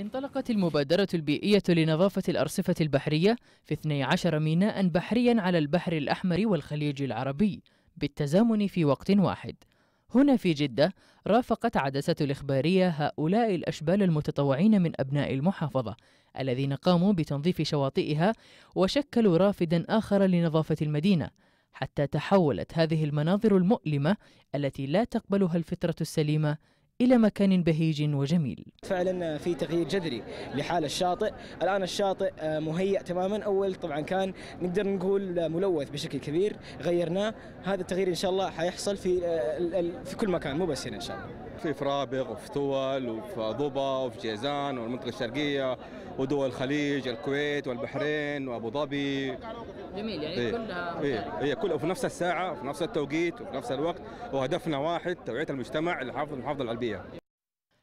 انطلقت المبادرة البيئية لنظافة الأرصفة البحرية في 12 ميناء بحريا على البحر الأحمر والخليج العربي بالتزامن في وقت واحد هنا في جدة رافقت عدسة الإخبارية هؤلاء الأشبال المتطوعين من أبناء المحافظة الذين قاموا بتنظيف شواطئها وشكلوا رافدا آخر لنظافة المدينة حتى تحولت هذه المناظر المؤلمة التي لا تقبلها الفطرة السليمة إلى مكان بهيج وجميل فعلا في تغيير جذري لحال الشاطئ الآن الشاطئ مهيأ تماما أول طبعا كان نقدر نقول ملوث بشكل كبير غيرناه هذا التغيير إن شاء الله حيحصل في, في كل مكان مو بس هنا إن شاء الله في فرابغ وفي تول وفي ضبا وفي جيزان والمنطقة الشرقية ودول الخليج الكويت والبحرين وأبو ظبي جميل يعني إيه كلها إيه هي إيه كلها في نفس الساعة وفي نفس التوقيت وفي نفس الوقت وهدفنا واحد توعية المجتمع للحفاظ على البيئة التنفيذية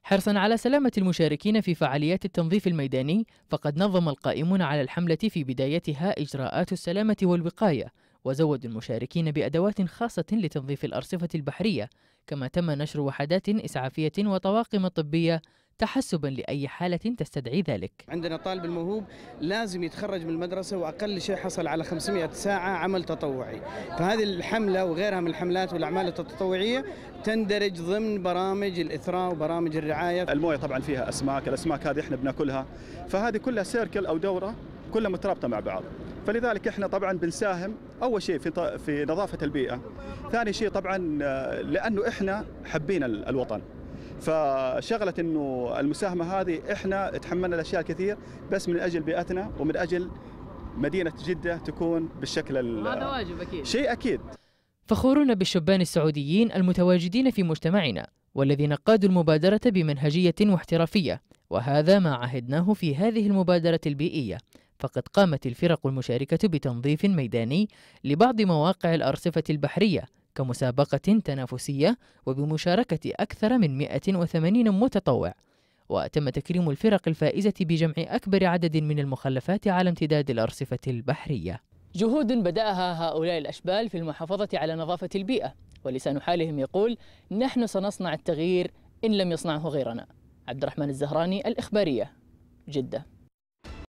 حرصا على سلامة المشاركين في فعاليات التنظيف الميداني فقد نظم القائمون على الحملة في بدايتها إجراءات السلامة والوقاية وزود المشاركين بأدوات خاصة لتنظيف الأرصفة البحرية كما تم نشر وحدات إسعافية وطواقم طبية تحسبا لأي حالة تستدعي ذلك عندنا طالب الموهوب لازم يتخرج من المدرسة وأقل شيء حصل على 500 ساعة عمل تطوعي فهذه الحملة وغيرها من الحملات والأعمال التطوعية تندرج ضمن برامج الإثراء وبرامج الرعاية الموية طبعا فيها أسماك الأسماك هذه إحنا بناكلها فهذه كلها سيركل أو دورة كلها مترابطة مع بعض فلذلك احنا طبعا بنساهم اول شيء في في نظافه البيئه ثاني شيء طبعا آه، لانه احنا حابين الوطن فشغله انه المساهمه هذه احنا تحملنا الاشياء الكثير بس من اجل بيئتنا ومن اجل مدينه جده تكون بالشكل هذا واجب اكيد شيء اكيد فخورنا بالشبان السعوديين المتواجدين في مجتمعنا والذين قادوا المبادره بمنهجيه واحترافيه وهذا ما عهدناه في هذه المبادره البيئيه فقد قامت الفرق المشاركة بتنظيف ميداني لبعض مواقع الأرصفة البحرية كمسابقة تنافسية وبمشاركة أكثر من 180 متطوع وتم تكريم الفرق الفائزة بجمع أكبر عدد من المخلفات على امتداد الأرصفة البحرية جهود بدأها هؤلاء الأشبال في المحافظة على نظافة البيئة ولسان حالهم يقول نحن سنصنع التغيير إن لم يصنعه غيرنا عبد الرحمن الزهراني الإخبارية جدة